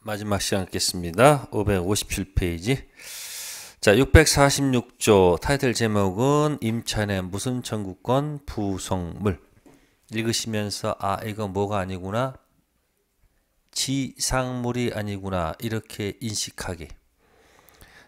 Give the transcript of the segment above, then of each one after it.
마지막 시간 읽겠습니다. 557페이지. 자, 646조 타이틀 제목은 임찬의 무슨 천국권 부성물. 읽으시면서 아, 이거 뭐가 아니구나. 지상물이 아니구나. 이렇게 인식하게.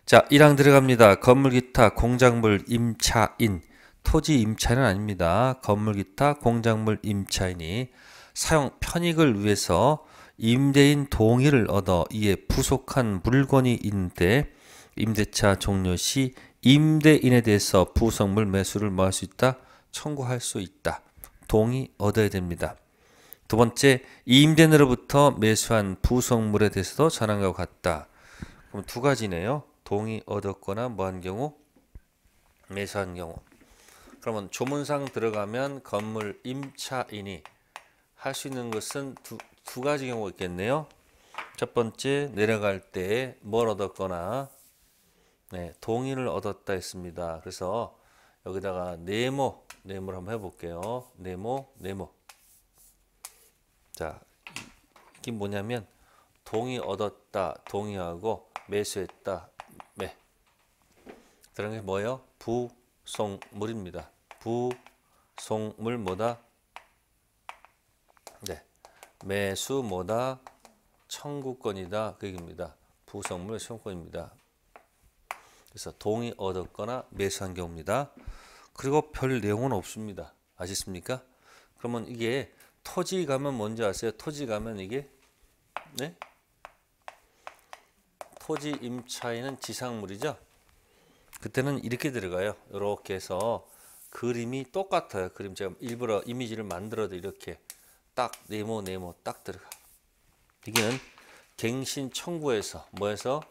자, 1항 들어갑니다. 건물 기타 공작물 임차인. 토지 임차는 아닙니다. 건물 기타 공작물 임차인이 사용 편익을 위해서 임대인 동의를 얻어 이에 부속한 물건이 있는데 임대차 종료 시 임대인에 대해서 부속물 매수를 뭐할수 있다? 청구할 수 있다. 동의 얻어야 됩니다. 두 번째, 임대인으로부터 매수한 부속물에 대해서도 전환과 같다. 그럼 두 가지네요. 동의 얻었거나 뭐한 경우, 매수한 경우. 그러면 조문상 들어가면 건물 임차인이 할 수 있는 것은 두, 두 가지 경우가 있겠네요. 첫 번째 내려갈 때 뭘 얻었거나 네, 동의를 얻었다 했습니다. 그래서 여기다가 네모 네모를 한번 해볼게요. 네모 네모 자 이게 뭐냐면 동의 얻었다 동의하고 매수했다 매 그런 게 뭐예요? 부송물입니다. 부송물 뭐다? 매수 뭐다 청구권이다 그 얘기입니다. 부속물 청구권입니다. 그래서 동의 얻었거나 매수한 경우입니다. 그리고 별 내용은 없습니다. 아셨습니까 그러면 이게 토지 가면 뭔지 아세요? 토지 가면 이게 네? 토지 임차인은 지상물이죠. 그때는 이렇게 들어가요. 이렇게 해서 그림이 똑같아요. 그림 제가 일부러 이미지를 만들어도 이렇게 딱 네모 네모 딱 들어가. 여기는 갱신 청구에서 뭐에서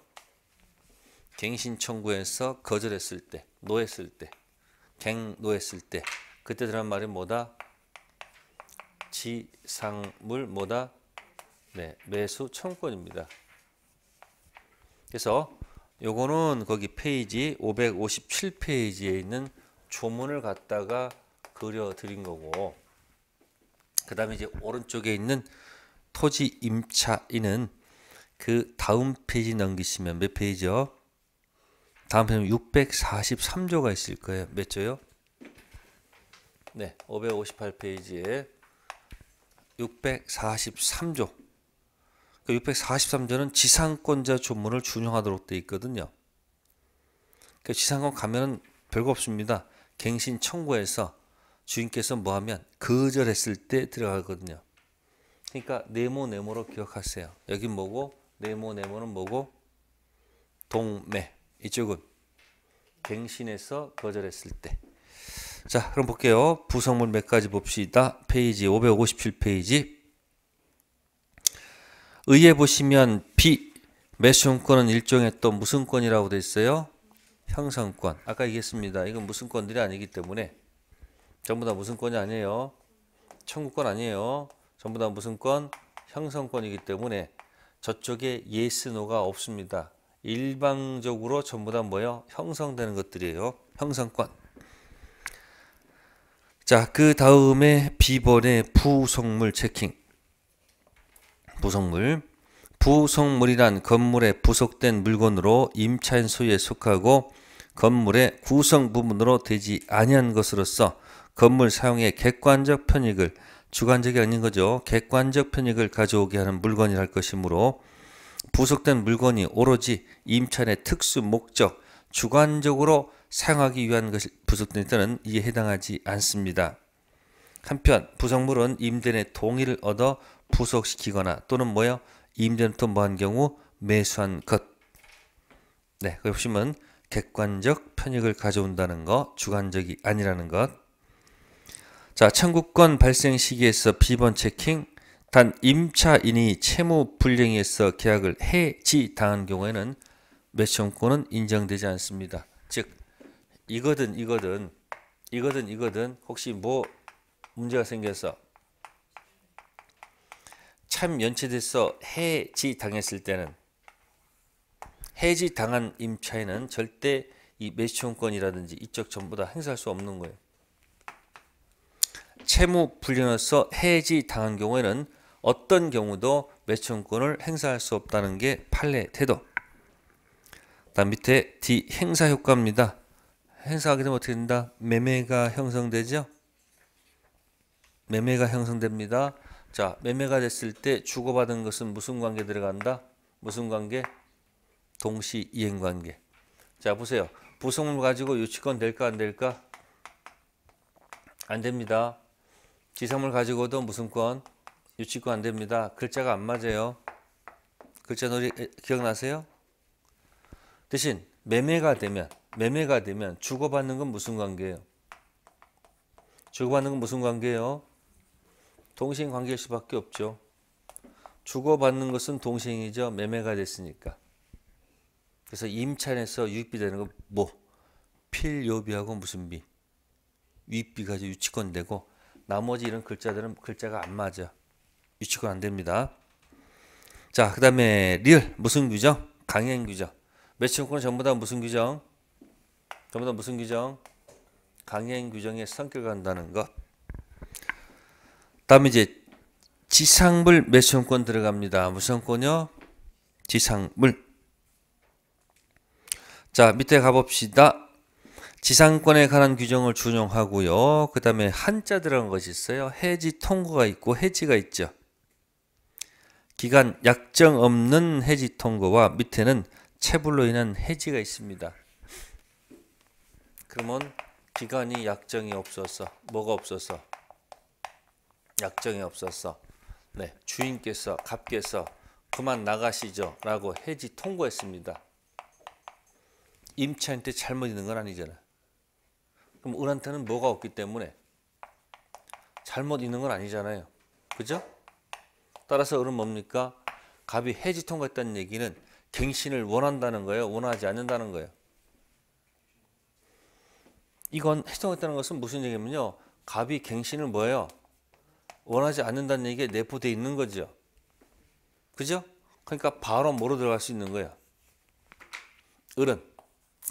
갱신 청구에서 거절했을 때, 노했을 때, 갱 노했을 때 그때 들은 말이 뭐다? 지상물 뭐다? 네, 매수 청구권입니다. 그래서 요거는 거기 페이지 557페이지에 있는 조문을 갖다가 그려 드린 거고 그 다음에 이제 오른쪽에 있는 토지 임차인은 그 다음 페이지 넘기시면 몇 페이지요? 다음 페이지 643조가 있을 거예요. 몇 조요? 네, 558페이지에 643조. 그 643조는 지상권자 조문을 준용하도록 돼 있거든요. 그 지상권 가면은 별거 없습니다. 갱신 청구해서 주인께서 뭐하면 거절했을 때 들어가거든요. 그러니까 네모 네모로 기억하세요. 여기 뭐고 네모 네모는 뭐고 동매 이쪽은 갱신해서 거절했을 때. 자 그럼 볼게요. 부성문 몇 가지 봅시다. 페이지 557페이지 의에 보시면 비 매수권은 일종의 또 무슨 권이라고 돼 있어요? 형성권. 아까 얘기했습니다. 이건 무슨 권들이 아니기 때문에 전부 다 무슨 권이 아니에요? 청구권 아니에요. 전부 다 무슨 권? 형성권이기 때문에 저쪽에 예스 yes, 노가 없습니다. 일방적으로 전부 다 뭐예요? 형성되는 것들이에요. 형성권. 자, 그 다음에 비번의 부속물 체킹. 부속물. 부속물이란 건물에 부속된 물건으로 임차인 소유에 속하고 건물의 구성 부분으로 되지 아니한 것으로서 건물 사용의 객관적 편익을 주관적이 아닌 거죠. 객관적 편익을 가져오게 하는 물건이랄 것이므로 부속된 물건이 오로지 임차인의 특수 목적, 주관적으로 사용하기 위한 것이 부속된 때는 이에 해당하지 않습니다. 한편 부속물은 임대인의 동의를 얻어 부속시키거나 또는 뭐요? 임대인부터 뭐한 경우 매수한 것. 네, 그 보시면 객관적 편익을 가져온다는 것, 주관적이 아니라는 것. 자, 청구권 발생 시기에서 비번 체킹 단 임차인이 채무 불량에서 계약을 해지당한 경우에는 매청권은 인정되지 않습니다. 즉 이거든 이거든 이거든 이거든 혹시 뭐 문제가 생겨서 참 연체돼서 해지 당했을 때는 해지 당한 임차인은 절대 이 매수권이라든지 이쪽 전부 다 행사할 수 없는 거예요. 채무 불리로서 해지 당한 경우에는 어떤 경우도 매청권을 행사할 수 없다는 게 판례 태도. 다음 밑에 D 행사 효과입니다. 행사하게 되면 어떻게 된다? 매매가 형성되죠. 매매가 형성됩니다. 자, 매매가 됐을 때 주고받은 것은 무슨 관계 들어간다? 무슨 관계? 동시 이행 관계. 자, 보세요. 부속물 가지고 유치권 될까 안 될까? 안 됩니다. 지성을 가지고도 무슨 권? 유치권 안 됩니다. 글자가 안 맞아요. 글자 놀이 기억나세요? 대신 매매가 되면 매매가 되면 주고받는 건 무슨 관계예요? 주고받는 건 무슨 관계예요? 동생 관계일 수밖에 없죠. 주고받는 것은 동생이죠. 매매가 됐으니까. 그래서 임차에서 유익비 되는 건 뭐? 필요비하고 무슨 비? 위익비 가 유치권 되고 나머지 이런 글자들은 글자가 안 맞아. 유치가 안 됩니다. 자, 그 다음에 리 무슨 규정? 강행 규정. 매칭권 전부 다 무슨 규정? 전부 다 무슨 규정? 강행 규정의 성격을 한다는 것. 다음에 이제 지상물 매수권 들어갑니다. 무상권요? 지상물. 자 밑에 가봅시다. 지상권에 관한 규정을 준용하고요. 그 다음에 한자 들어간 것이 있어요. 해지 통고가 있고 해지가 있죠. 기간 약정 없는 해지 통고와 밑에는 체불로 인한 해지가 있습니다. 그러면 기간이 약정이 없어서 뭐가 없어서 약정이 없어서 네 주인께서 갑께서 그만 나가시죠 라고 해지 통고했습니다. 임차인 때 잘못 있는 건 아니잖아요. 그럼 을한테는 뭐가 없기 때문에 잘못 있는 건 아니잖아요. 그죠? 따라서 을은 뭡니까? 갑이 해지통 같다는 얘기는 갱신을 원한다는 거예요. 원하지 않는다는 거예요. 이건 해지통했다는 것은 무슨 얘기냐면요. 갑이 갱신을 뭐예요? 원하지 않는다는 얘기에 내포되어 있는 거죠. 그죠? 그러니까 바로 뭐로 들어갈 수 있는 거예요? 을은.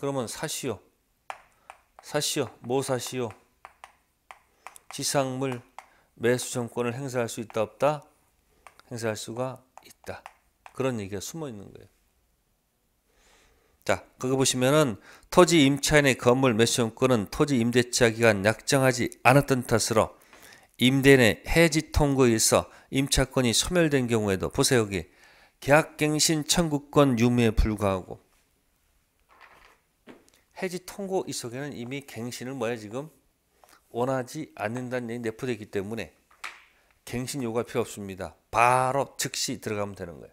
그러면 사시오. 사시오, 모사시오, 뭐 지상물 매수 정권을 행사할 수 있다 없다? 행사할 수가 있다. 그런 얘기가 숨어 있는 거예요. 자, 그거 보시면은 토지 임차인의 건물 매수 정권은 토지 임대차 기간 약정하지 않았던 탓으로 임대인의 해지 통고에 있 임차권이 소멸된 경우에도 보세요 여기 계약갱신 청구권 유무에 불과하고 해지 통고 이 속에는 이미 갱신을 뭐야 지금 원하지 않는다는 얘기 내포되기 때문에 갱신 요구가 필요 없습니다. 바로 즉시 들어가면 되는 거예요.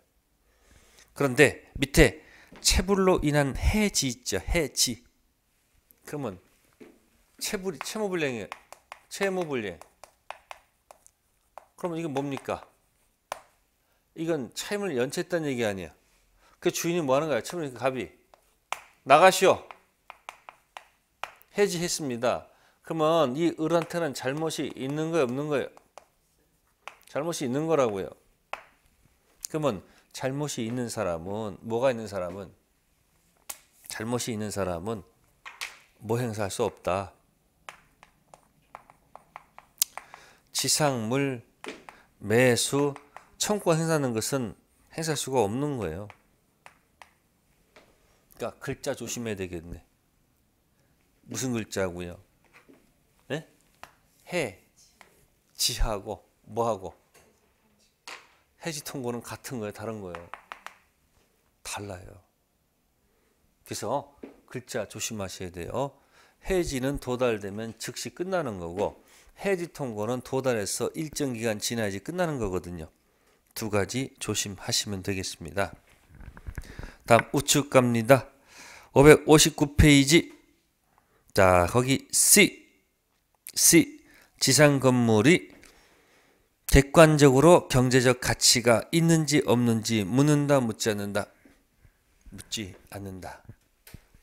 그런데 밑에 체불로 인한 해지 있죠. 해지. 그러면 체불이 채무불량이에요. 채무불량. 그러면 이건 뭡니까? 이건 채무를 연체했다는 얘기 아니야. 그 주인이 뭐 하는 거야? 채무 그 갑이 나가시오. 해지했습니다. 그러면 이 을한테는 잘못이 있는 거예요? 없는 거예요? 잘못이 있는 거라고요. 그러면 잘못이 있는 사람은 뭐가 있는 사람은 잘못이 있는 사람은 뭐 행사할 수 없다. 지상물 매수 청구권 행사하는 것은 행사할 수가 없는 거예요. 그러니까 글자 조심해야 되겠네. 무슨 글자고요? 네? 해, 지하고 뭐하고 해지 통고는 같은 거예요, 다른 거예요. 달라요. 그래서 글자 조심하셔야 돼요. 해지는 도달되면 즉시 끝나는 거고 해지 통고는 도달해서 일정 기간 지나야지 끝나는 거거든요. 두 가지 조심하시면 되겠습니다. 다음 우측 갑니다. 559페이지 자, 거기 C. C. 지상 건물이 객관적으로 경제적 가치가 있는지 없는지 묻는다 묻지 않는다. 묻지 않는다.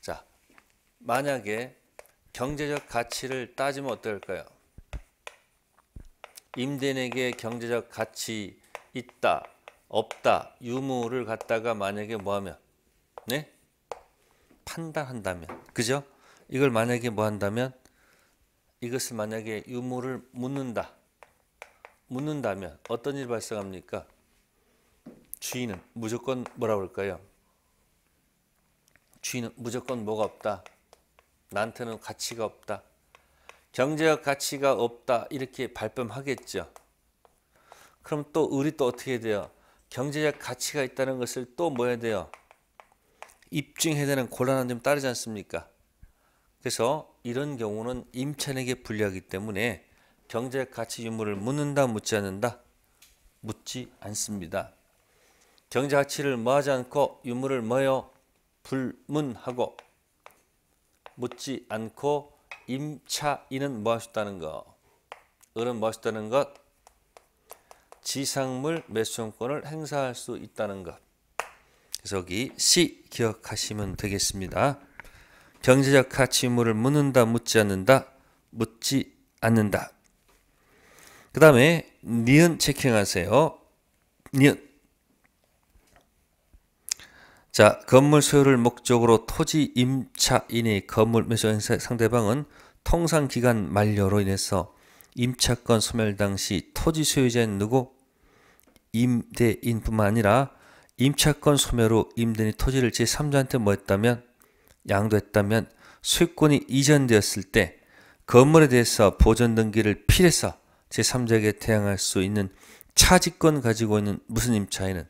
자, 만약에 경제적 가치를 따지면 어떨까요? 임대인에게 경제적 가치 있다, 없다, 유무를 갖다가 만약에 뭐하면, 네? 판단한다면, 그죠? 이걸 만약에 뭐 한다면 이것을 만약에 유물을 묻는다. 묻는다면 어떤 일이 발생합니까? 주인은 무조건 뭐라 그럴까요? 주인은 무조건 뭐가 없다. 나한테는 가치가 없다. 경제적 가치가 없다. 이렇게 발뺌하겠죠. 그럼 또 우리 또 어떻게 돼요? 경제적 가치가 있다는 것을 또 뭐 해야 돼요? 입증해야 되는 곤란한 점 따르지 않습니까? 그래서 이런 경우는 임차인에게 불리하기 때문에 경제 가치 유무를 묻는다 묻지 않는다 묻지 않습니다. 경제 가치를 뭐하지 않고 유무를 뭐여 불문하고 묻지 않고 임차인은 뭐 하셨다는 것 을은 뭐 하셨다는 것 지상물 매수권을 행사할 수 있다는 것 그래서 여기 C 기억하시면 되겠습니다. 경제적 가치 의무를 묻는다 묻지 않는다 묻지 않는다. 그 다음에 니은 체킹하세요. 니은 자 건물 소유를 목적으로 토지 임차인의 건물 매수행사 상대방은 통상 기간 만료로 인해서 임차권 소멸 당시 토지 소유자인 누구? 임대인뿐만 아니라 임차권 소멸 후 임대인이 토지를 제3자한테 뭐했다면 양도했다면 수익권이 이전되었을 때 건물에 대해서 보전 등기를 필해서 제3자에게 대항할 수 있는 차지권 가지고 있는 무슨 임차인은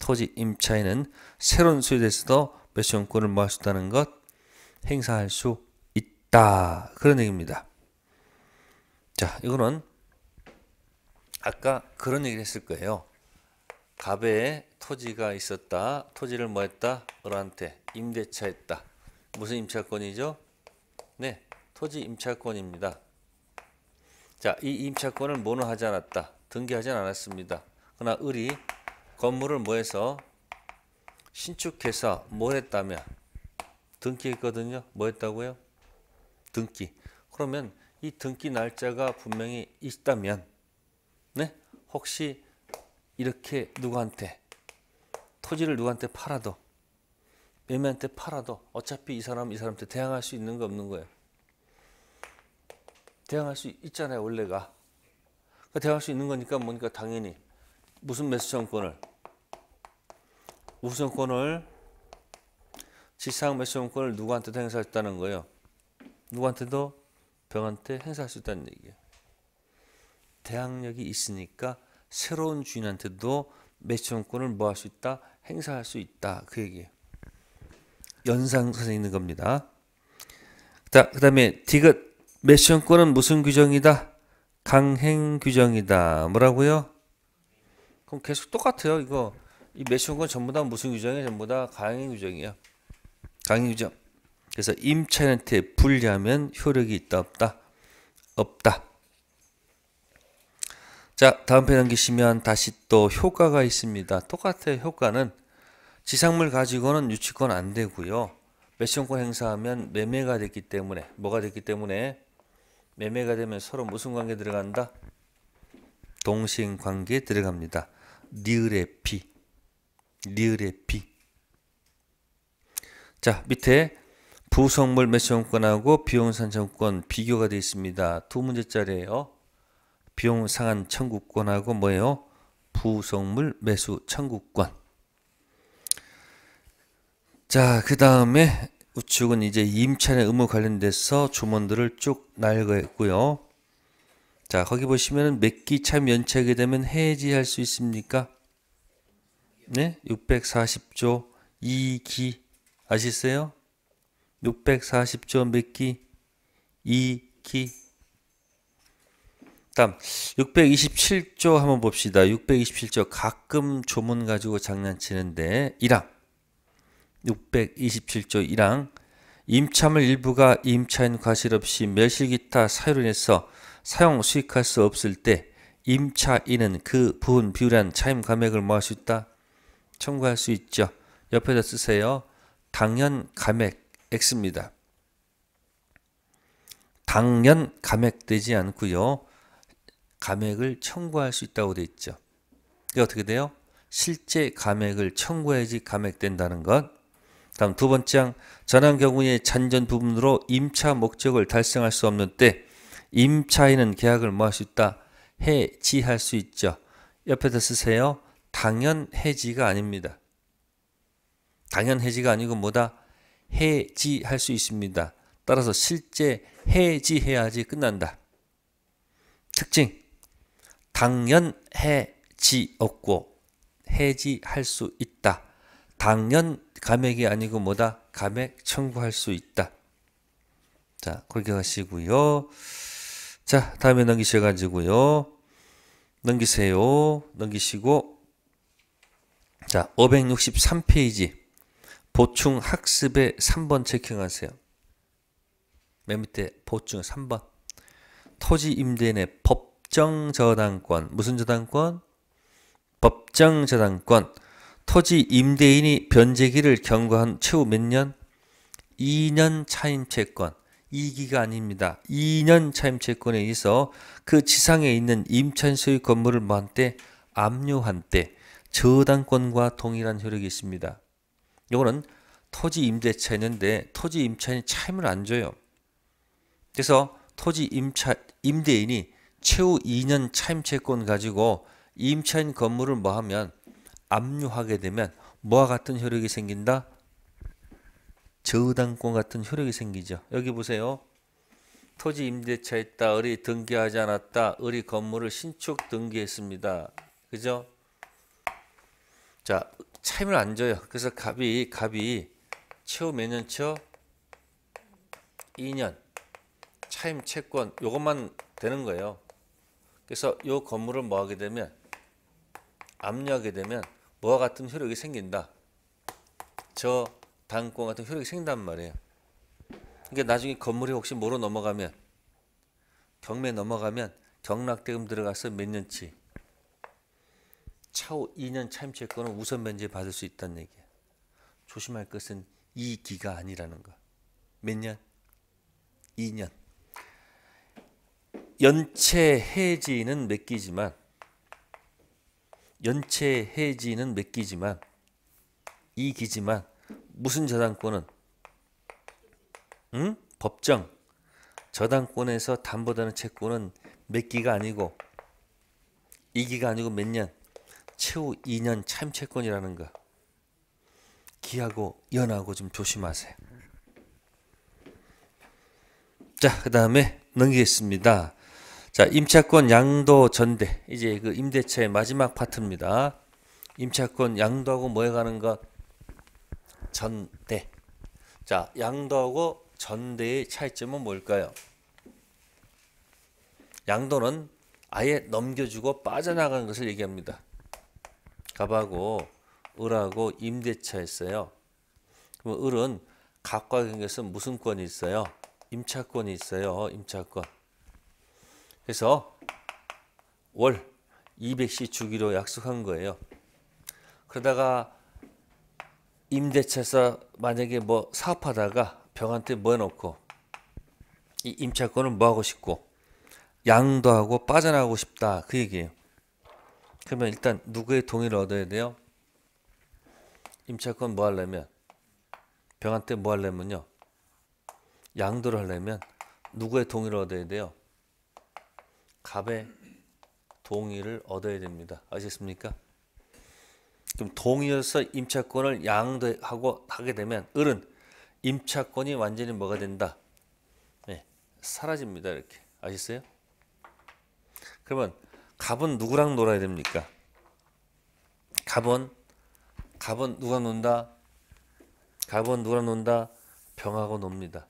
토지 임차인은 새로운 수유에 대해서도 매수권을 모할 수 있다는 것 행사할 수 있다 그런 얘기입니다. 자 이거는 아까 그런 얘기를 했을 거예요. 갑에 토지가 있었다 토지를 뭐했다 을한테 임대차했다 무슨 임차권이죠? 네, 토지 임차권입니다. 자, 이 임차권을 뭐는 하지 않았다. 등기하지 않았습니다. 그러나 을이 건물을 뭐해서 신축해서 뭘 했다며 등기했거든요. 뭐 했다고요? 등기. 그러면 이 등기 날짜가 분명히 있다면 네? 혹시 이렇게 누구한테 토지를 누구한테 팔아도 매매한테 팔아도 어차피 이 사람 이 사람한테 대항할 수 있는 거 없는 거예요. 대항할 수 있잖아요 원래가. 그러니까 대항할 수 있는 거니까 뭔가 당연히 무슨 매수 정권을 우수 권을 지상 매수 정권을 누구한테 행사할 수 있다는 거예요. 누구한테도 병한테 행사할 수 있다는 얘기예요. 대항력이 있으니까 새로운 주인한테도 매수 정권을 뭐 할 수 있다? 행사할 수 있다. 그 얘기예요. 연상선에 있는 겁니다. 자, 그 다음에 디귿 매션권은 무슨 규정이다? 강행 규정이다. 뭐라고요? 그럼 계속 똑같아요. 이거 이 매션권 전부 다 무슨 규정이에 전부 다 강행 규정이에 강행 규정. 그래서 임차인한테 불리하면 효력이 있다 없다? 없다. 자, 다음 페 넘기시면 다시 또 효과가 있습니다. 똑같아요. 효과는 지상물 가지고는 유치권 안 되고요. 매수권 행사하면 매매가 됐기 때문에 뭐가 됐기 때문에 매매가 되면 서로 무슨 관계 들어간다? 동시행 관계 들어갑니다. 니을의 피. 니을의 피. 자, 밑에 부속물 매수권하고 비용 산정권 비교가 되어 있습니다. 두 문제짜리예요. 비용 상한 청구권하고 뭐예요? 부속물 매수 청구권. 자, 그 다음에 우측은 이제 임차의 의무 관련돼서 조문들을 쭉 날거했고요. 자, 거기 보시면은 몇 기차 면책이 되면 해지할 수 있습니까? 네? 640조 2기 아시세요? 640조 몇 기? 2기 다음 627조 한번 봅시다. 627조 가끔 조문 가지고 장난치는데 1항 627조 1항 임차물 일부가 임차인 과실 없이 멸실기타 사유로인해서 사용 수익할 수 없을 때 임차인은 그 부분 비율한 차임 감액을 뭐할수 있다? 청구할 수 있죠. 옆에다 쓰세요. 당연 감액 X입니다. 당연 감액되지 않고요. 감액을 청구할 수 있다고 되어 있죠. 이게 어떻게 돼요? 실제 감액을 청구해야지 감액된다는 것. 다음 두 번째 전환 경우의 잔전 부분으로 임차 목적을 달성할 수 없는 때 임차인은 계약을 뭐 할 수 있다? 해지할 수 있죠. 옆에다 쓰세요. 당연 해지가 아닙니다. 당연 해지가 아니고 뭐다? 해지할 수 있습니다. 따라서 실제 해지해야지 끝난다. 특징 당연 해지 없고 해지할 수 있다. 당연 감액이 아니고 뭐다? 감액 청구할 수 있다. 자, 그렇게 하시고요. 자, 다음에 넘기셔가지고요. 넘기세요. 넘기시고 자, 563페이지 보충 학습의 3번 체킹하세요. 맨 밑에 보충 3번 토지 임대인의 법정 저당권 무슨 저당권? 법정 저당권 토지 임대인이 변제기를 경과한 최후 몇 년? 2년 차임 채권. 이 기간입니다. 2년 차임 채권에 있어 그 지상에 있는 임차인 소유 건물을 뭐한 때? 압류한 때 저당권과 동일한 효력이 있습니다. 이거는 토지 임대차였는데 토지 임차인이 차임을 안 줘요. 그래서 토지 임차 임대인이 최후 2년 차임 채권 가지고 임차인 건물을 뭐하면 압류하게 되면 뭐와 같은 효력이 생긴다? 저당권 같은 효력이 생기죠. 여기 보세요. 토지 임대차했다. 을이 등기하지 않았다. 을이 건물을 신축 등기했습니다. 그죠? 자, 차임을 안 줘요. 그래서 갑이 갑이 최후 몇년 쳐? 2년. 차임 채권 요것만 되는 거예요. 그래서 요 건물을 뭐 하게 되면 압류하게 되면 뭐와 같은 효력이 생긴다. 저 당권 같은 효력이 생긴단 말이에요. 그러니까 나중에 건물이 혹시 뭐로 넘어가면 경매 넘어가면 경락대금 들어가서 몇 년치 차후 2년 차임채권은 우선 면제 받을 수 있다는 얘기야. 조심할 것은 이 기가 아니라는 거. 몇 년? 2년. 연체 해지는 몇 기지만 연체 해지는 몇 기지만 이 기지만 무슨 저당권은 응? 법정 저당권에서 담보되는 채권은 몇 기가 아니고 이 기가 아니고 몇 년? 최후 2년 참채권이라는 거 기하고 연하고 좀 조심하세요. 자, 그 다음에 넘기겠습니다. 자, 임차권 양도 전대. 이제 그 임대차의 마지막 파트입니다. 임차권 양도하고 뭐에 가는 것? 전대. 자, 양도하고 전대의 차이점은 뭘까요? 양도는 아예 넘겨주고 빠져나간 것을 얘기합니다. 갑하고 을하고 임대차 있어요. 그럼 을은 각과 경에서 무슨 권이 있어요? 임차권이 있어요. 임차권. 그래서 월 200씩 주기로 약속한 거예요. 그러다가 임대차사 만약에 뭐 사업하다가 병한테 뭐 해놓고 이 임차권은 뭐 하고 싶고 양도 하고 빠져나가고 싶다 그 얘기예요. 그러면 일단 누구의 동의를 얻어야 돼요? 임차권 뭐 하려면 병한테 뭐 하려면요? 양도를 하려면 누구의 동의를 얻어야 돼요? 갑의 동의를 얻어야 됩니다. 아셨습니까? 그럼 동의해서 임차권을 양도하고 하게 되면 을은 임차권이 완전히 뭐가 된다? 네, 사라집니다. 이렇게 아셨어요? 그러면 갑은 누구랑 놀아야 됩니까? 갑은 갑은 누가 논다? 갑은 누가 논다? 병하고 놉니다.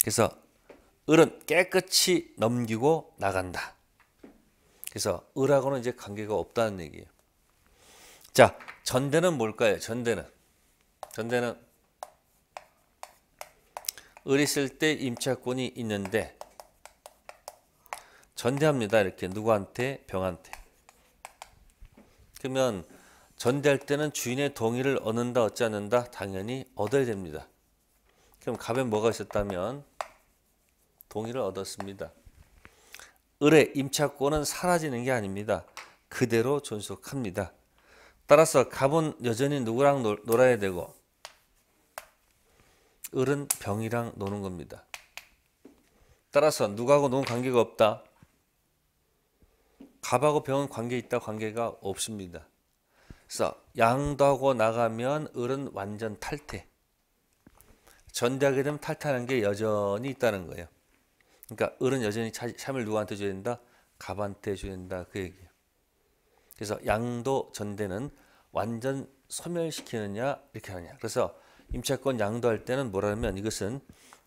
그래서 을은 깨끗이 넘기고 나간다. 그래서 을하고는 이제 관계가 없다는 얘기예요. 자, 전대는 뭘까요? 전대는 전대는 을 있을 때 임차권이 있는데 전대합니다. 이렇게 누구한테? 병한테. 그러면 전대할 때는 주인의 동의를 얻는다 어찌 않는다? 당연히 얻어야 됩니다. 그럼 갑에 뭐가 있었다면 동의를 얻었습니다. 을의 임차권은 사라지는 게 아닙니다. 그대로 존속합니다. 따라서 갑은 여전히 누구랑 놀, 놀아야 되고 을은 병이랑 노는 겁니다. 따라서 누구하고 논 관계가 없다. 갑하고 병은 관계 있다 관계가 없습니다. 그래서 양도 하고 나가면 을은 완전 탈퇴. 전대하게 되면 탈퇴하는 게 여전히 있다는 거예요. 그러니까 을은 여전히 참을 누구한테 줘야 된다? 갑한테 줘야 된다. 그 얘기예요. 그래서 양도 전대는 완전 소멸시키느냐 이렇게 하느냐. 그래서 임차권 양도할 때는 뭐라면 이것은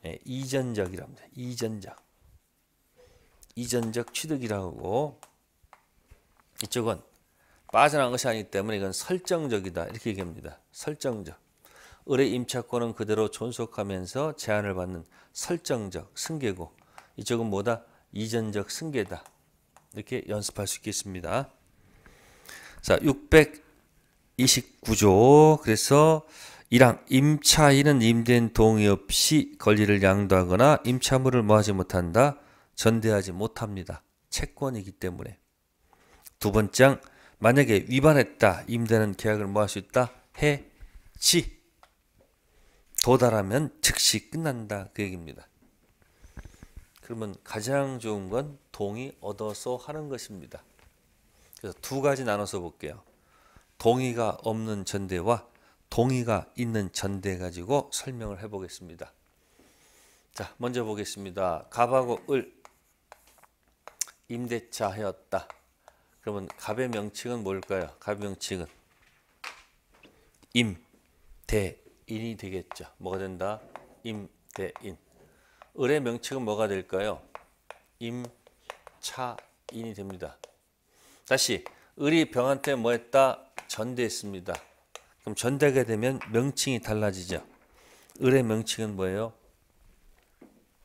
예, 이전적이랍니다. 이전적. 이전적 취득이라고 이쪽은 빠져나간 것이 아니기 때문에 이건 설정적이다 이렇게 얘기합니다. 설정적. 을의 임차권은 그대로 존속하면서 제한을 받는 설정적 승계고 이쪽은 뭐다? 이전적 승계다. 이렇게 연습할 수 있겠습니다. 자, 629조. 그래서 1항 임차인은 임대인 동의 없이 권리를 양도하거나 임차물을 뭐하지 못한다. 전대하지 못합니다. 채권이기 때문에. 두 번째 만약에 위반했다. 임대는 계약을 뭐할 수 있다. 해지. 도달하면 즉시 끝난다. 그 얘기입니다. 그러면 가장 좋은 건 동의 얻어서 하는 것입니다. 그래서 두 가지 나눠서 볼게요. 동의가 없는 전대와 동의가 있는 전대 가지고 설명을 해보겠습니다. 자, 먼저 보겠습니다. 갑하고 을임대차였다 그러면 갑의 명칭은 뭘까요? 갑의 명칭은 임대인이 되겠죠. 뭐가 된다? 임대인. 을의 명칭은 뭐가 될까요? 임차인이 됩니다. 다시 을이 병한테 뭐 했다? 전대했습니다. 그럼 전대하게 되면 명칭이 달라지죠. 을의 명칭은 뭐예요?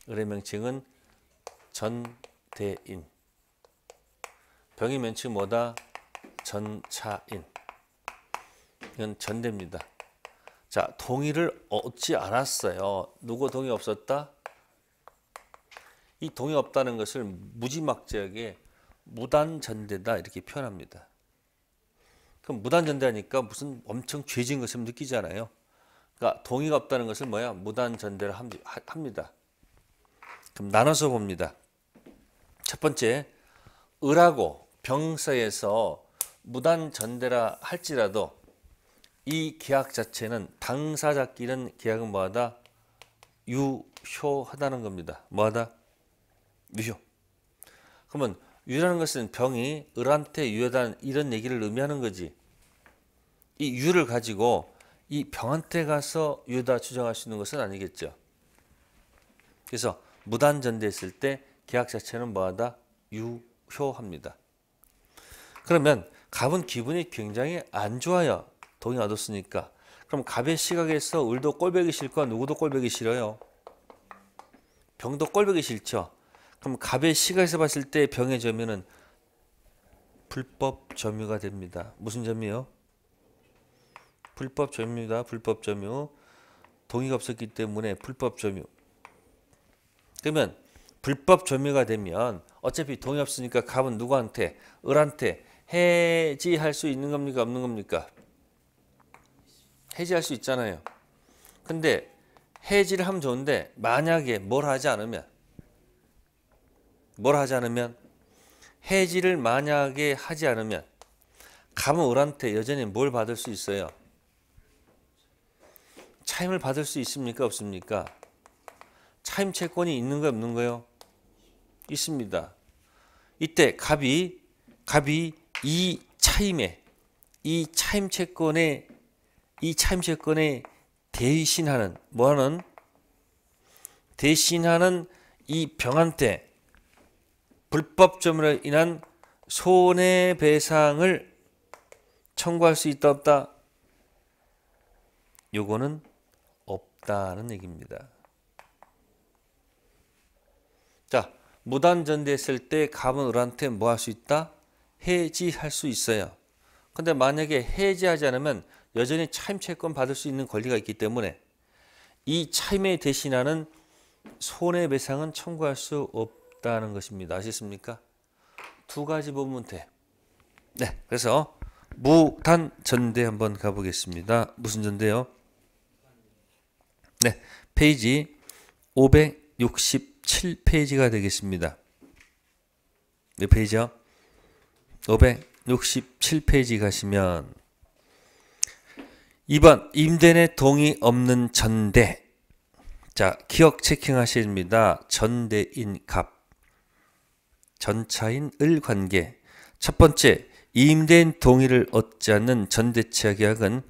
을의 명칭은 전대인. 병의 명칭 뭐다? 전차인. 이건 전대입니다. 자, 동의를 얻지 않았어요. 누구 동의 없었다? 이 동이 없다는 것을 무지막지하게 무단전대다 이렇게 표현합니다. 그럼 무단전대하니까 무슨 엄청 죄진 것처럼 느끼잖아요. 그러니까 동의가 없다는 것을 뭐야 무단전대를 합니다. 그럼 나눠서 봅니다. 첫 번째, 을하고 병사에서 무단전대라 할지라도 이 계약 자체는 당사자끼리는 계약은 뭐하다? 유효하다는 겁니다. 뭐하다? 유효. 그러면 유라는 것은 병이 을한테 유효다 이런 얘기를 의미하는 거지. 이 유를 가지고 이 병한테 가서 유다 추정할 수 있는 것은 아니겠죠. 그래서 무단전대했을 때 계약 자체는 뭐하다? 유효합니다. 그러면 갑은 기분이 굉장히 안 좋아요. 동이 얻었으니까. 그럼 갑의 시각에서 을도 꼴배기 싫고 누구도 꼴배기 싫어요. 병도 꼴배기 싫죠. 그럼 갑의 시각에서 봤을 때 병의 점유는 불법 점유가 됩니다. 무슨 점유요? 불법 점유다. 불법 점유. 동의가 없었기 때문에 불법 점유. 그러면 불법 점유가 되면 어차피 동의 없으니까 갑은 누구한테 을한테 해지할 수 있는 겁니까 없는 겁니까? 해지할 수 있잖아요. 근데 해지를 하면 좋은데 만약에 뭘 하지 않으면 뭘 하지 않으면 해지를 만약에 하지 않으면 감은 을한테 여전히 뭘 받을 수 있어요? 차임을 받을 수 있습니까 없습니까? 차임 채권이 있는 거 없는 거요? 있습니다. 이때 갑이 갑이 이 차임에 이 차임 채권에 이 차임 채권에 대신하는 뭐하는 대신하는 이 병한테 불법점으로 인한 손해배상을 청구할 수 있다 없다? 요거는 없다는 얘기입니다. 자, 무단전대했을 때 갑은 을한테 뭐 할 수 있다? 해지할 수 있어요. 근데 만약에 해지하지 않으면 여전히 차임채권 받을 수 있는 권리가 있기 때문에 이 차임에 대신하는 손해배상은 청구할 수 없. 없다는 것입니다. 아셨습니까? 두 가지 부분 돼. 네, 그래서 무단 전대 한번 가보겠습니다. 무슨 전대요? 네, 페이지 567페이지가 되겠습니다. 몇 네 페이지요? 567페이지 가시면 2번 임대인의 동의 없는 전대 자 기억 체킹하십니다. 전대인 값 전차인 을 관계. 첫 번째, 임대인 동의를 얻지 않는 전대차 계약은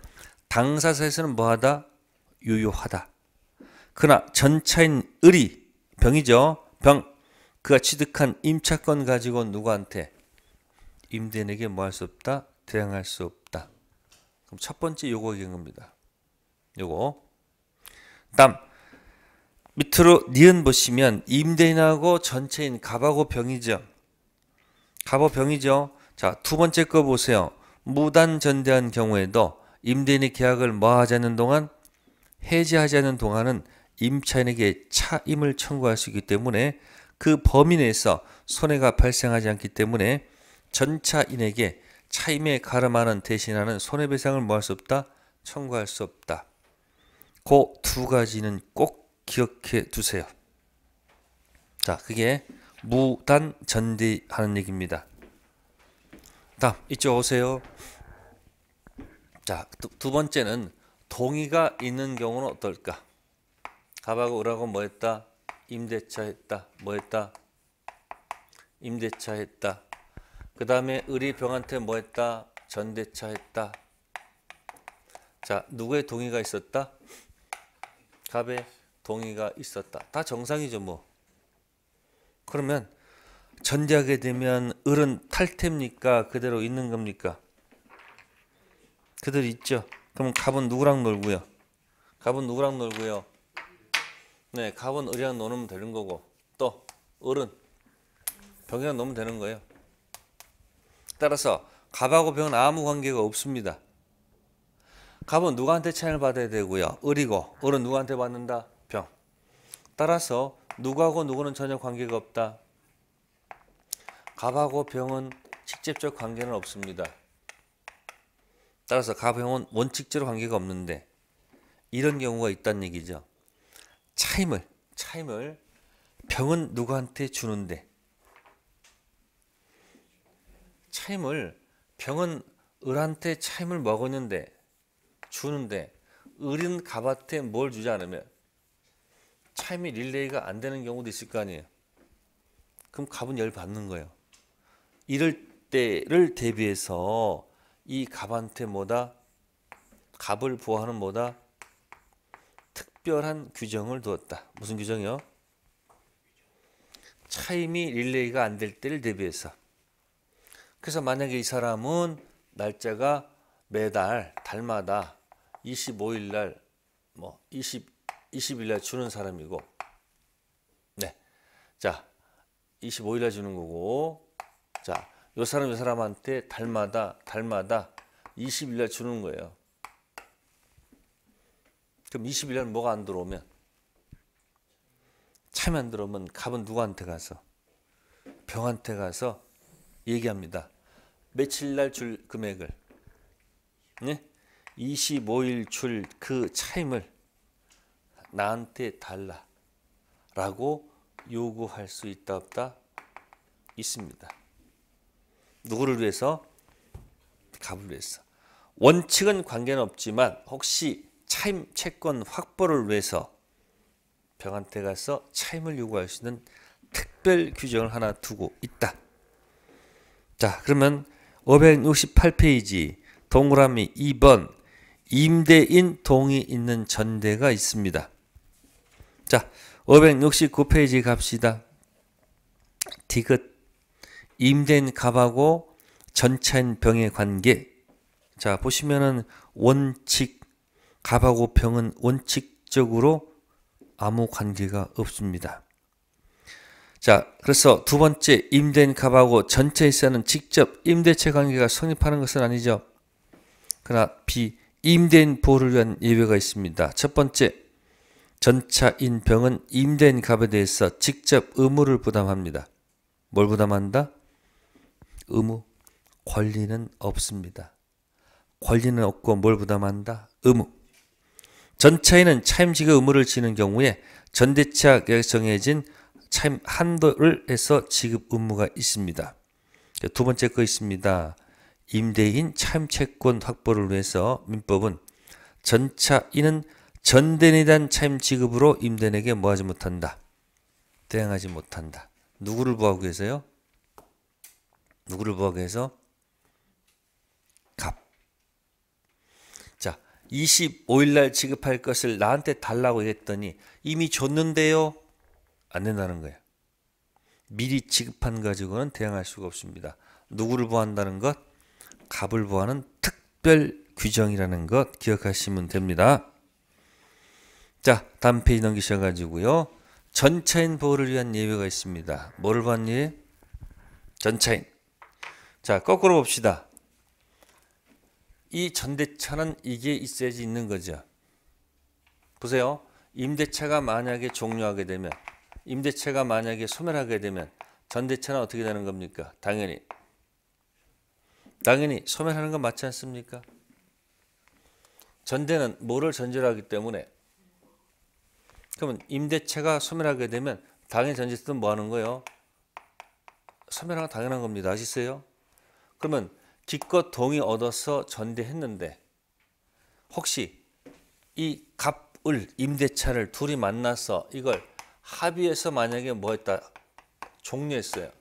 당사자에서는 뭐하다? 유효하다. 그러나 전차인 을이 병이죠. 병. 그가 취득한 임차권 가지고 누구한테? 임대인에게 뭐할수 없다? 대항할 수 없다. 그럼 첫 번째 요거 얘 겁니다. 요거. 다음 밑으로 니은 보시면 임대인하고 전체인 갑하고 병이죠. 갑하 병이죠. 자, 두 번째 거 보세요. 무단 전대한 경우에도 임대인이 계약을 뭐 하지 않는 동안 해지하지 않는 동안은 임차인에게 차임을 청구할 수 있기 때문에 그 범위 내에서 손해가 발생하지 않기 때문에 전차인에게 차임에 가름하는 대신하는 손해배상을 뭐할수 없다? 청구할 수 없다. 그두 가지는 꼭 기억해 두세요. 자, 그게 무단 전디하는 얘기입니다. 다음 이쪽 오세요. 자, 두, 두 번째는 동의가 있는 경우는 어떨까? 가하고 오라고 뭐 했다? 임대차 했다. 뭐 했다? 임대차 했다. 그 다음에 의리병한테 뭐 했다? 전대차 했다. 자, 누구의 동의가 있었다? 갑의 동의가 있었다. 다 정상이죠, 뭐. 그러면 전제하게 되면 을은 탈퇴입니까? 그대로 있는 겁니까? 그대로 있죠. 그럼 갑은 누구랑 놀고요? 갑은 누구랑 놀고요? 네, 갑은 을이랑 노면 되는 거고 또 을은 병이랑 노면 되는 거예요. 따라서 갑하고 병은 아무 관계가 없습니다. 갑은 누구한테 차인을 받아야 되고요. 을이고 을은 누구한테 받는다? 따라서 누구하고 누구는 전혀 관계가 없다. 갑하고 병은 직접적 관계는 없습니다. 따라서 갑병은 원칙적으로 관계가 없는데 이런 경우가 있다는 얘기죠. 차임을 차임을 병은 누구한테 주는데 차임을 병은 을한테 차임을 먹었는데 주는데 을은 갑한테 뭘 주지 않으면 타이밍 릴레이가 안 되는 경우도 있을 거 아니에요. 그럼 갑은 열 받는 거예요. 이럴 때를 대비해서 이 갑한테 뭐다 갑을 보호하는 뭐다 특별한 규정을 두었다. 무슨 규정이요? 차임이 릴레이가 안 될 때를 대비해서. 그래서 만약에 이 사람은 날짜가 매달 달마다 25일 날, 뭐 20일날 주는 사람이고 네. 자, 25일날 주는 거고 자, 요 사람 요 사람한테 달마다 달마다 20일날 주는 거예요. 그럼 20일날 뭐가 안 들어오면 참이 안 들어오면 갑은 누구한테 가서 병한테 가서 얘기합니다. 며칠 날 줄 금액을 네? 25일 줄 그 차임을 나한테 달라 라고 요구할 수 있다 없다 있습니다. 누구를 위해서? 갑을 위해서. 원칙은 관계는 없지만 혹시 차임 채권 확보를 위해서 병한테 가서 차임을 요구할 수 있는 특별 규정을 하나 두고 있다. 자 그러면 568페이지 동그라미 2번 임대인 동의 있는 전대가 있습니다. 자, 569페이지 갑시다. 디귿. 임대인 하고 전차인 병의 관계. 자, 보시면은 원칙, 값하고 병은 원칙적으로 아무 관계가 없습니다. 자, 그래서 두 번째, 임대인 값하고 전체에서는 직접 임대체 관계가 성립하는 것은 아니죠. 그러나 비, 임대인 보호를 위한 예외가 있습니다. 첫 번째, 전차인 병은 임대인 갑에 대해서 직접 의무를 부담합니다. 뭘 부담한다? 의무. 권리는 없습니다. 권리는 없고 뭘 부담한다? 의무. 전차에는 차임식의 의무를 지는 경우에 전대차에 정해진 차임 한도를 해서 지급 의무가 있습니다. 두 번째 거 있습니다. 임대인 차임 채권 확보를 위해서 민법은 전차인은 전대에 대한 차임 지급으로 임대인에게 뭐하지 못한다. 대응하지 못한다. 누구를 보하고 호 계세요? 누구를 보하고 호 해서? 갑. 자, 25일날 지급할 것을 나한테 달라고 했더니 이미 줬는데요? 안 된다는 거예요. 미리 지급한 가지고는 대응할 수가 없습니다. 누구를 보한다는 호 것? 갑을 보하는 호 특별 규정이라는 것 기억하시면 됩니다. 자, 다음 페이지 넘기셔가지고요. 전차인 보호를 위한 예외가 있습니다. 뭐를 봤니? 전차인. 자, 거꾸로 봅시다. 이 전대차는 이게 있어야지 있는 거죠. 보세요. 임대차가 만약에 종료하게 되면, 임대차가 만약에 소멸하게 되면 전대차는 어떻게 되는 겁니까? 당연히. 당연히 소멸하는 건 맞지 않습니까? 전대는 뭐를 전제로 하기 때문에 그러면 임대차가 소멸하게 되면 당연히 전제세는 뭐 하는 거예요? 소멸하고 당연한 겁니다. 아시세요? 그러면 기껏 동의 얻어서 전대했는데 혹시 이 갑을 임대차를 둘이 만나서 이걸 합의해서 만약에 뭐 했다 종료했어요.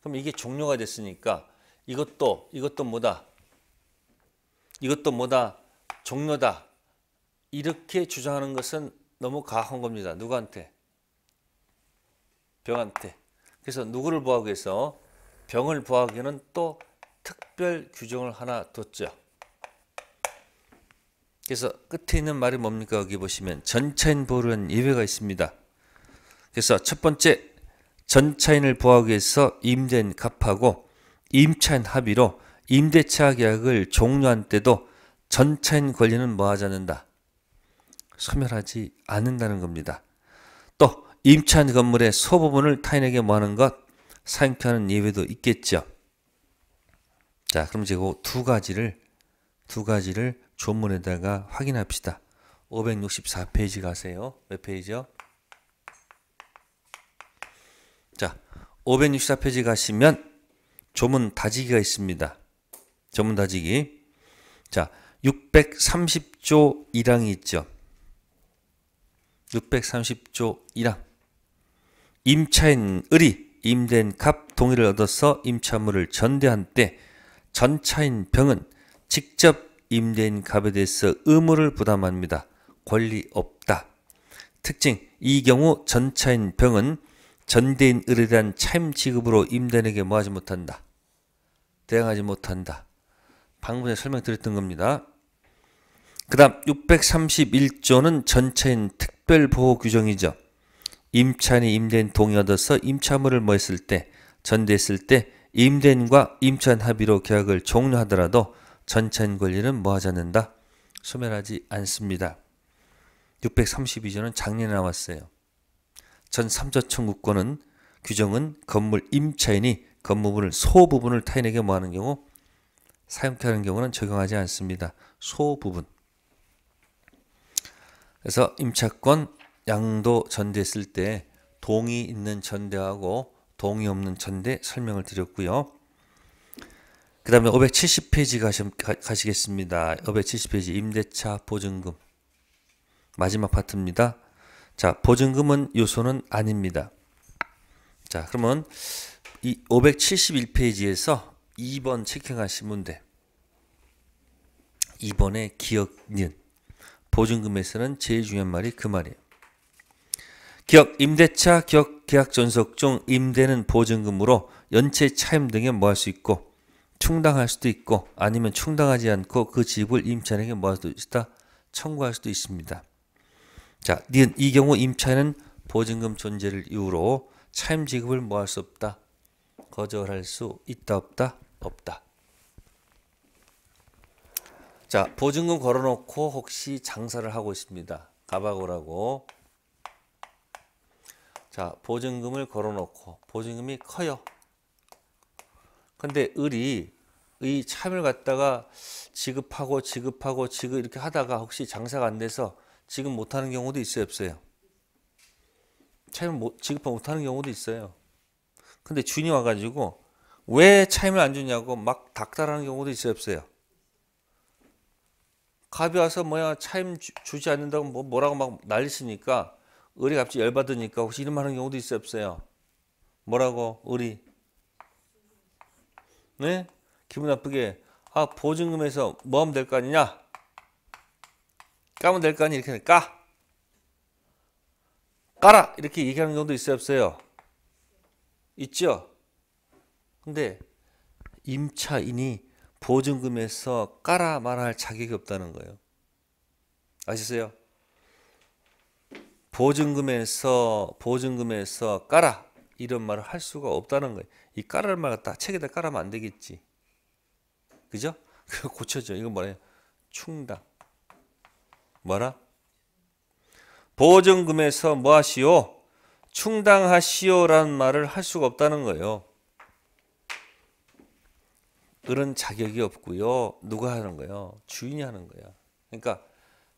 그럼 이게 종료가 됐으니까 이것도 이것도 뭐다 이것도 뭐다 종료다 이렇게 주장하는 것은 너무 과한 겁니다. 누구한테? 병한테. 그래서 누구를 보호하기 위해서 병을 보호하기 에 는또 특별 규정을 하나 뒀죠. 그래서 끝에 있는 말이 뭡니까? 여기 보시면 전차인 보호는 예외가 있습니다. 그래서 첫 번째 전차인을 보호하기 위해서 임대인 값하고 임차인 합의로 임대차 계약을 종료한 때도 전차인 권리는 뭐하지 않는다. 소멸하지 않는다는 겁니다. 또 임차한 건물의 소부분을 타인에게 모하는 것 상표하는 예외도 있겠죠. 자, 그럼 이제 그 두 가지를 두 가지를 조문에다가 확인합시다. 564페이지 가세요. 몇 페이지요? 자, 564페이지 가시면 조문 다지기가 있습니다. 조문 다지기. 자, 630조 1항이 있죠. 630조 1항 임차인을이 임대인 갑 동의를 얻어서 임차물을 전대한 때 전차인 병은 직접 임대인 갑에 대해서 의무를 부담합니다. 권리 없다. 특징 이 경우 전차인 병은 전대인 을에 대한 차임 지급으로 임대인에게 뭐하지 못한다. 대응하지 못한다. 방문에 설명드렸던 겁니다. 그 다음 631조는 전차인특 특별 보호 규정이죠. 임찬이 임대인 동의 얻어서 임차물을 뭐 했을 때 전대했을 때 임대인과 임차 합의로 계약을 종료하더라도 전체인 권리는 뭐 하지 않는다? 소멸하지 않습니다. 632조는 작년에 나왔어요. 전 3조 청구권은 규정은 건물 임차인이 건물을 소부분을 타인에게 뭐하는 경우 사용케 하는 경우는 적용하지 않습니다. 소부분. 그래서 임차권 양도 전대했을 때 동이 있는 전대하고 동이 없는 전대 설명을 드렸고요. 그 다음에 570페이지 가시, 겠습니다 570페이지 임대차 보증금 마지막 파트입니다. 자 보증금은 요소는 아닙니다. 자 그러면 이 571페이지에서 2번 체킹하신 문제 2번의 기억 니 보증금에서는 제일 중요한 말이 그 말이에요. 기억, 임대차, 기억, 계약 전속 중 임대는 보증금으로 연체 차임 등에 뭐 할 수 있고 충당할 수도 있고 아니면 충당하지 않고 그 집을 임차인에게 뭐 할 수도 있다 청구할 수도 있습니다. 자, 니은 이 경우 임차인은 보증금 존재를 이유로 차임 지급을 뭐 할 수 없다. 거절할 수 있다 없다 없다. 자, 보증금 걸어놓고 혹시 장사를 하고 있습니다. 가봐오라고. 자, 보증금을 걸어놓고 보증금이 커요. 근데 을이 이 참을 갖다가 지급하고 지급하고 지급 이렇게 하다가 혹시 장사가 안 돼서 지금 못하는 경우도 있어요, 없어요? 차임을 못, 지급 못하는 경우도 있어요. 근데 준이 와가지고 왜 차임을 안 주냐고 막 닥달하는 경우도 있어요, 없어요? 갑이 와서 뭐야 차임 주지 않는다고 뭐 뭐라고 막 난리치니까 을이 갑자기 열받으니까 혹시 이런 말하는 경우도 있어요 없어요? 뭐라고 을이 네? 기분 나쁘게 아 보증금에서 뭐 하면 될 거 아니냐 까면 될 거 아니 냐 이렇게 까 까라 이렇게 얘기하는 경우도 있어요 없어요? 있죠? 근데 임차인이 보증금에서 깔아 말할 자격이 없다는 거예요. 아시세요? 보증금에서 보증금에서 깔아 이런 말을 할 수가 없다는 거예요. 이깔아 말았다 책에다 깔아면 안 되겠지. 그죠? 고쳐져. 이건 뭐래요? 충당. 뭐라? 보증금에서 뭐하시오? 충당하시오라는 말을 할 수가 없다는 거예요. 을은 자격이 없고요. 누가 하는 거예요? 주인이 하는 거야. 그러니까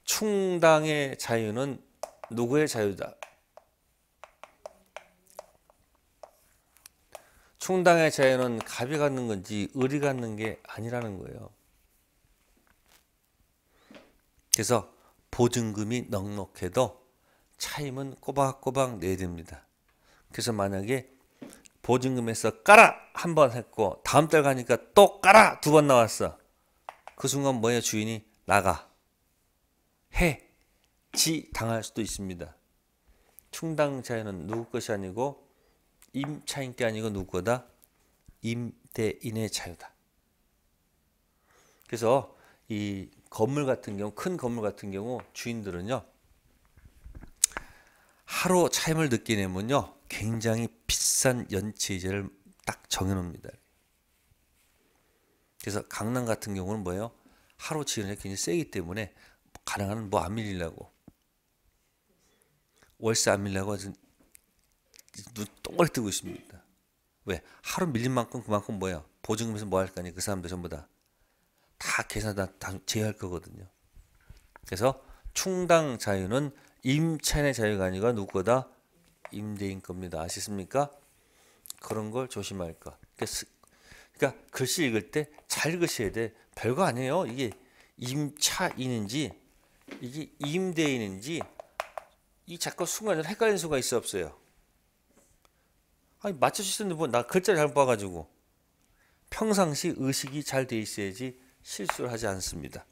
충당의 자유는 누구의 자유다? 충당의 자유는 갑이 갖는 건지 을이 갖는 게 아니라는 거예요. 그래서 보증금이 넉넉해도 차임은 꼬박꼬박 내야 됩니다. 그래서 만약에 보증금에서 깔아 한 번 했고 다음 달 가니까 또 깔아 두 번 나왔어. 그 순간 뭐예요 주인이 나가 해지 당할 수도 있습니다. 충당 자에는 누구 것이 아니고 임차인 게 아니고 누구 거다 임대인의 자유다. 그래서 이 건물 같은 경우 큰 건물 같은 경우 주인들은요 하루 차임을 느끼 내면요 굉장히 비싼 연체제를딱 정해놓습니다. 그래서 강남 같은 경우는 뭐예요? 하루치는 굉장히 세기 때문에 가능한 뭐 안 밀리려고 월세 안밀려고 지금 눈동그 뜨고 있습니다. 왜? 하루 밀린 만큼 그만큼 뭐야? 보증금에서 뭐 할 거니? 그 사람들 전부 다. 다 계산 다, 다 제외할 거거든요. 그래서 충당 자유는 임차인의 자유가 아니라 누구다 임대인 겁니다. 아시습니까? 그런 걸 조심할 것. 그러니까, 그러니까 글씨 읽을 때 잘 읽으셔야 돼. 별거 아니에요. 이게 임차인인지 이게 임대인인지 이 자꾸 순간적 헷갈리는 수가 있어 없어요. 아니 맞춰주시는데 뭐 나 글자를 잘못 봐가지고 평상시 의식이 잘 돼 있어야지 실수를 하지 않습니다.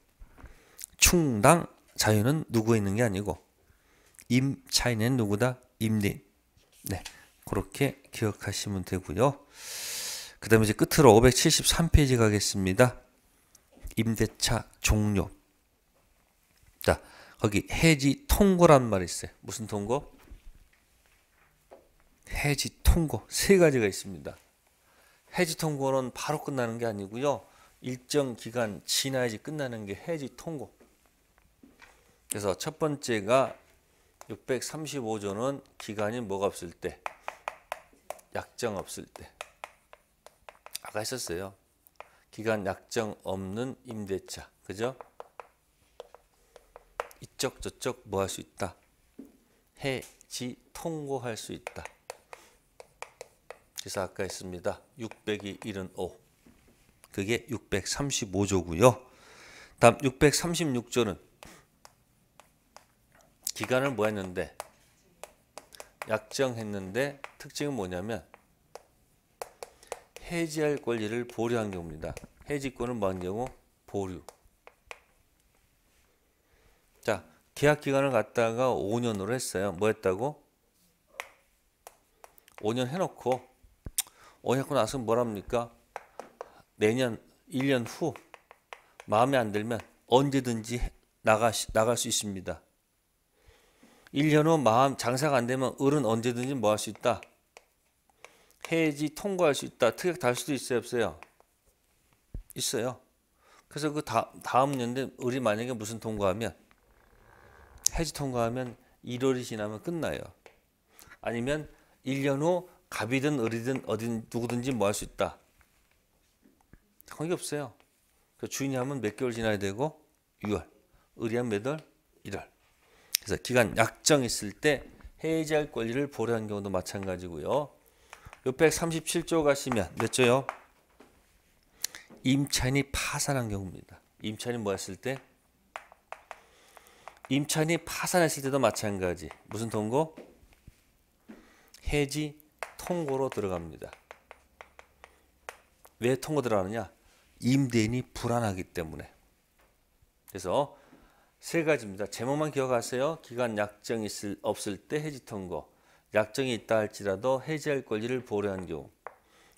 충당 자유는 누구에 있는 게 아니고 임차인은 누구다? 임린. 네. 그렇게 기억하시면 되고요. 그 다음에 이제 끝으로 573페이지 가겠습니다. 임대차 종료. 자, 거기 해지 통고란 말이 있어요. 무슨 통고? 해지 통고. 세 가지가 있습니다. 해지 통고는 바로 끝나는 게 아니고요. 일정 기간 지나야지 끝나는 게 해지 통고. 그래서 첫 번째가 635조는 기간이 뭐가 없을 때 약정 없을 때 아까 했었어요. 기간 약정 없는 임대차 그죠? 이쪽 저쪽 뭐 할 수 있다. 해지 통고할 수 있다. 그래서 아까 했습니다. 675 그게 635조고요. 다음 636조는 기간을 뭐 했는데 약정했는데 특징은 뭐냐면 해지할 권리를 보류한 경우입니다. 해지권은 뭐한 경우? 보류. 자, 계약 기간을 갖다가 5년으로 했어요. 뭐 했다고? 5년 해놓고 5년 어, 하고 나서 뭐랍니까? 내년 1년 후 마음에 안 들면 언제든지 나가, 나갈 수 있습니다. 1년 후 마음 장사가 안 되면 을은 언제든지 뭐 할 수 있다. 해지 통과할 수 있다. 특약 달 수도 있어요, 없어요? 있어요. 그래서 그 다, 다음 년에 을이 만약에 무슨 통과하면 해지 통과하면 1월이 지나면 끝나요. 아니면 1년 후 갑이든 을이든 어딘 누구든지 뭐 할 수 있다. 관계 없어요. 그 주인이 하면 몇 개월 지나야 되고 6월, 을이 하몇 월? 1월. 그래서 기간 약정있을 때 해지할 권리를 보류한 경우도 마찬가지고요. 637조 가시면 몇 조요? 임차인이 파산한 경우입니다. 임차인이 뭐 했을 때? 임차인이 파산했을 때도 마찬가지. 무슨 통고? 해지 통고로 들어갑니다. 왜 통고 들어가느냐? 임대인이 불안하기 때문에. 그래서 세 가지입니다. 제목만 기억하세요. 기간 약정 있을, 없을 때 해지 통고. 약정이 있다 할지라도 해지할 권리를 보호한 경우.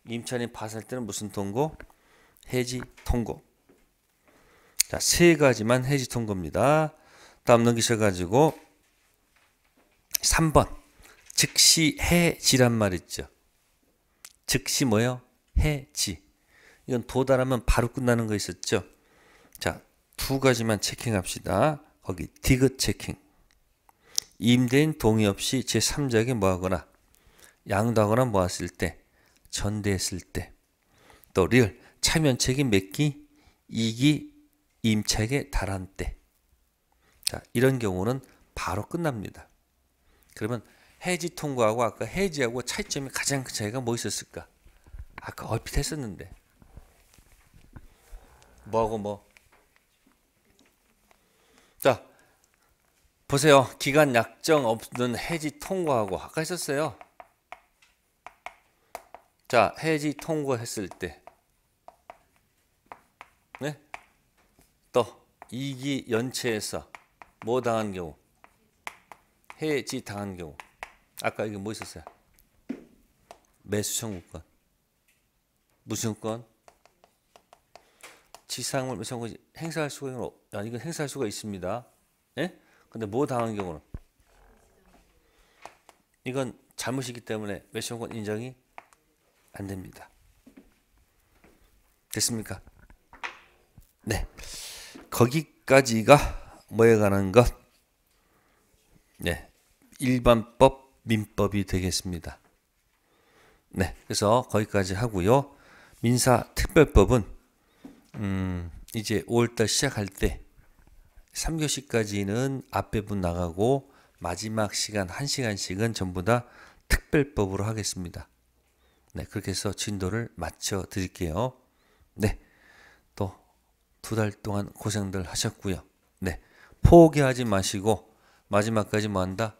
임차인 파산 때는 무슨 통고? 해지 통고. 자, 세 가지만 해지 통고입니다. 다음 넘기셔 가지고 3번. 즉시 해지란 말 있죠. 즉시 뭐요? 해지. 이건 도달하면 바로 끝나는 거 있었죠. 자, 두 가지만 체킹합시다. 거기 디귿 체킹. 임대인 동의 없이 제3자에게 뭐하거나 양도하거나 모았을 뭐 때 전대했을 때또 리얼 차면책이 몇기 이기 임차에게 달한 때 자, 이런 경우는 바로 끝납니다. 그러면 해지 통과하고 아까 해지하고 차이점이 가장 큰 차이가 뭐 있었을까? 아까 얼핏 했었는데 뭐하고 뭐 자, 보세요. 기간 약정 없는 해지 통과하고 아까 했었어요. 자, 해지 통과했을 때 네? 또 이기 연체해서 뭐 당한 경우 해지 당한 경우 아까 이게 뭐 있었어요? 매수 청구권 무슨 권? 지상을 그 행사할 수가 아니 이건 행사할 수가 있습니다. 예? 근데 뭐 당한 경우는 이건 잘못이기 때문에 멸시권 인정이 안 됩니다. 됐습니까? 네. 거기까지가 뭐에 관한 것? 네. 일반법 민법이 되겠습니다. 네. 그래서 거기까지 하고요. 민사 특별법은 음, 이제 5월달 시작할 때 3교시까지는 앞에분 나가고 마지막 시간 1시간씩은 전부 다 특별법으로 하겠습니다. 네, 그렇게 해서 진도를 맞춰 드릴게요. 네. 또 두 달 동안 고생들 하셨고요. 네. 포기하지 마시고 마지막까지 뭐 한다?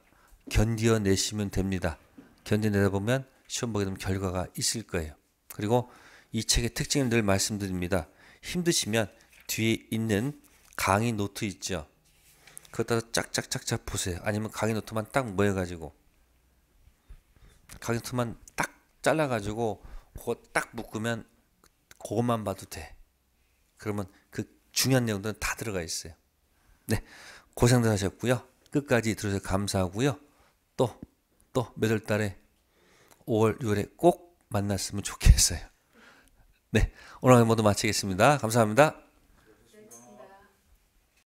견디어내시면 됩니다. 견디내다 보면 시험 보게 되면 결과가 있을 거예요. 그리고 이 책의 특징을 늘 말씀드립니다. 힘드시면 뒤에 있는 강의 노트 있죠. 그거다 짝짝짝짝 보세요. 아니면 강의 노트만 딱 모여가지고 강의 노트만 딱 잘라가지고 그거 딱 묶으면 그것만 봐도 돼. 그러면 그 중요한 내용들은 다 들어가 있어요. 네, 고생들 하셨고요. 끝까지 들어서 감사하고요. 또또 몇월 달에 5월 6월에 꼭 만났으면 좋겠어요. 네. 오늘 모두 마치겠습니다. 감사합니다.